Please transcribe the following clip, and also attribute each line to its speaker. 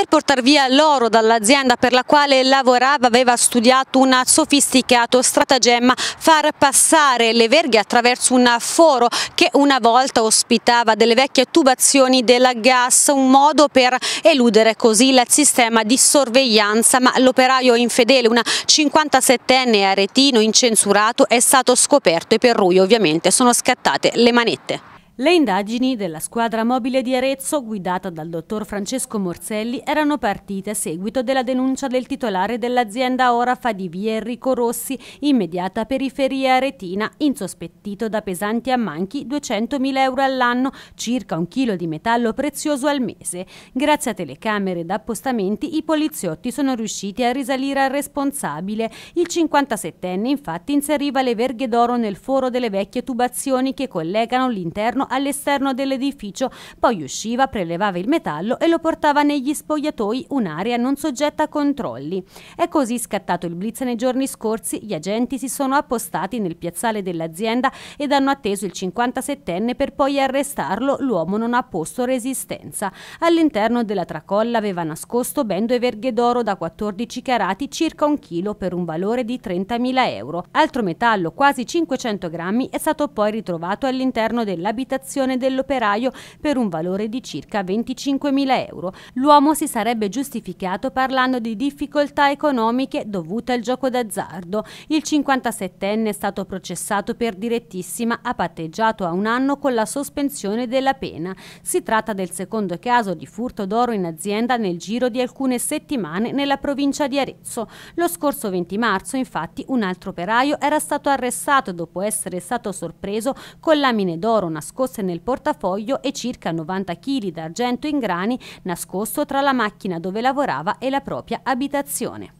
Speaker 1: per portare via l'oro dall'azienda per la quale lavorava aveva studiato un sofisticato stratagemma far passare le verghe attraverso un foro che una volta ospitava delle vecchie tubazioni della gas, un modo per eludere così il sistema di sorveglianza, ma l'operaio infedele, una 57enne aretino incensurato, è stato scoperto e per lui ovviamente sono scattate le manette. Le indagini della squadra mobile di Arezzo, guidata dal dottor Francesco Morselli, erano partite a seguito della denuncia del titolare dell'azienda Orafa di via Enrico Rossi, immediata periferia aretina, insospettito da pesanti ammanchi 200.000 euro all'anno, circa un chilo di metallo prezioso al mese. Grazie a telecamere ed appostamenti, i poliziotti sono riusciti a risalire al responsabile. Il 57enne, infatti, inseriva le verghe d'oro nel foro delle vecchie tubazioni che collegano l'interno all'esterno dell'edificio, poi usciva, prelevava il metallo e lo portava negli spogliatoi, un'area non soggetta a controlli. È così scattato il blitz nei giorni scorsi, gli agenti si sono appostati nel piazzale dell'azienda ed hanno atteso il 57enne per poi arrestarlo, l'uomo non ha posto resistenza. All'interno della tracolla aveva nascosto ben due verghe d'oro da 14 carati, circa un chilo per un valore di 30.000 euro. Altro metallo, quasi 500 grammi, è stato poi ritrovato all'interno dell'abitazione Associazione dell'Operaio per un valore di circa 25.000 euro. L'uomo si sarebbe giustificato parlando di difficoltà economiche dovute al gioco d'azzardo. Il 57enne è stato processato per direttissima, ha patteggiato a un anno con la sospensione della pena. Si tratta del secondo caso di furto d'oro in azienda nel giro di alcune settimane nella provincia di Arezzo. Lo scorso 20 marzo, infatti, un altro operaio era stato arrestato dopo essere stato sorpreso con lamine d'oro nascoste fosse nel portafoglio e circa 90 kg d'argento in grani nascosto tra la macchina dove lavorava e la propria abitazione.